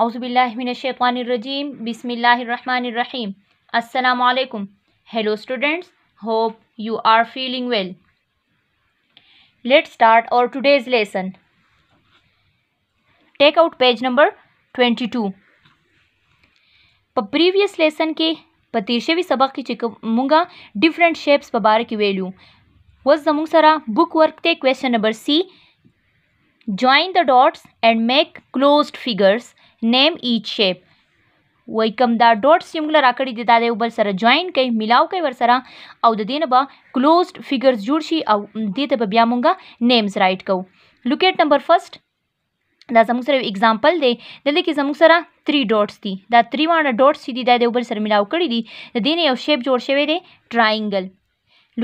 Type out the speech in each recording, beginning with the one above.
अउज़बिल्लिमिनशैतवानरजीम बिसमीम असलकुम hello students hope you are feeling well let start our today's lesson take out page number twenty two previous lesson के भी सबक की चिकमूंगा डिफरेंट शेप्स बबार की वैल्यू वॉज दमूंग सरा बुक वर्क थे question number C join the dots and make closed figures name each shape وای کوم دا ډاټ سیمولر راکړی دی دا د یو بل سره جوائن کوي ملاو کوي ور سره او د دې نه به کلوزډ فګرز جوړ شي او دې ته به بیا مونږه نیمز رائټ کوو لوکیټ نمبر فرست دا زموږ سره یو اگزامپل دی دلته کې زموږ سره 3 ډاټس دي دا 3 وانه ډاټس دي دا د یو بل سره ملاو کړی دي د دې نه یو شیپ جوړ شوی دی ټرایانګل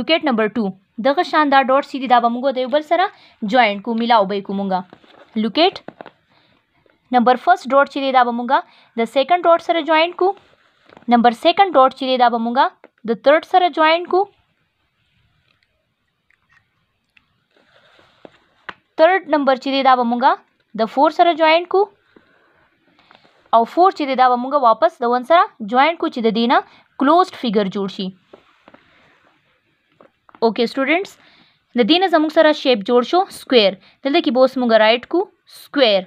لوکیټ نمبر 2 دغه شان دا ډاټس دي دا به مونږ د یو بل سره جوائن کو ملاو به کو مونږه لوکیټ number first dot ચીરેદા બમુંગા ધ સેકન્ડ ડોટ સર જોઈન્ટ કુ નંબર સેકન્ડ ડોટ ચીરેદા બમુંગા ધ થર્ડ સર જોઈન્ટ કુ third number chide da bamunga the four sara joint ku और four चिदे दा बमूंगा वापस द वन सरा ज्वाइंट को चिदे देना क्लोज्ड फिगर जोड़शी ओके स्टूडेंट्स द दीना जमुक सरा शेप जोड़शो स्क्वेयर दिल देखी बोस मुंगा राइट को square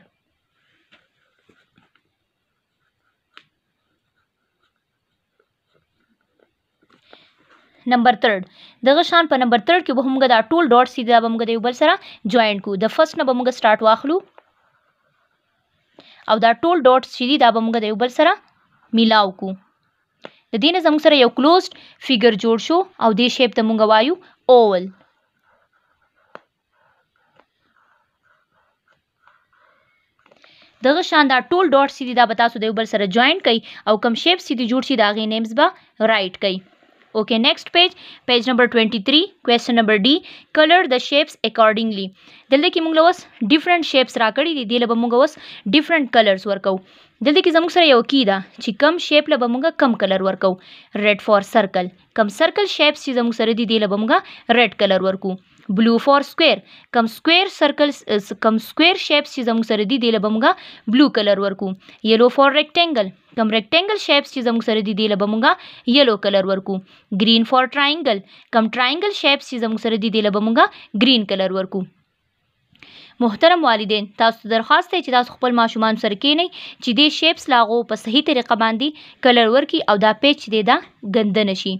نمبر 3 دغه شان په نمبر 3 کې به موږ دا ټول ډاټ سي دا به موږ د یو بل سره جوائنټ کو د فرست نه به موږ سٹارټ واخلو او دا ټول ډاټ سي دا به موږ د یو بل سره میلاو کو د دې نه زموږ سره یو کلوزډ فیګر جوړ شو او دې شیپ ته موږ وایو اوول دغه شان دا ټول ډاټ سي دا به تاسو د یو بل سره جوائن کړئ او کم شیپ سي دي جوړ شي دا غي نیمز به رائټ کړئ okay next page page number 23 question number d color the shapes accordingly دلته کې موږ اوس different shapes راکړي دي دله موږ اوس different colors ورکو دلته کې زموږ سره یو کی دا چې کم شیپ له موږ کم کلر ورکو red for circle کم circle shapes چې زموږ سره دي دله موږ red color ورکو بلو فور سکوير کم سکوير سرکل کم سکوير شیپس چې زموږ سره دي دی له موږ بلو کلر ورکو یلو فور ریکټینګل کم ریکټینګل شیپس چې زموږ سره دي دی له موږ یلو کلر ورکو گرین فور ټرایانګل کم ټرایانګل شیپس چې زموږ سره دي دی له موږ گرین کلر ورکو محترم والدین تاسو درخواست دی چې تاسو خپل ماشومان سره کینئ چې دې شیپس لاغو په صحیح طریقه باندې کلر ورکي او دا پیچ دی دا ګنده نشي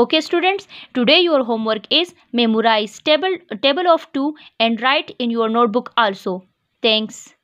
Okay students, today your homework is memorize table, table of 2 and write in your notebook also. Thanks.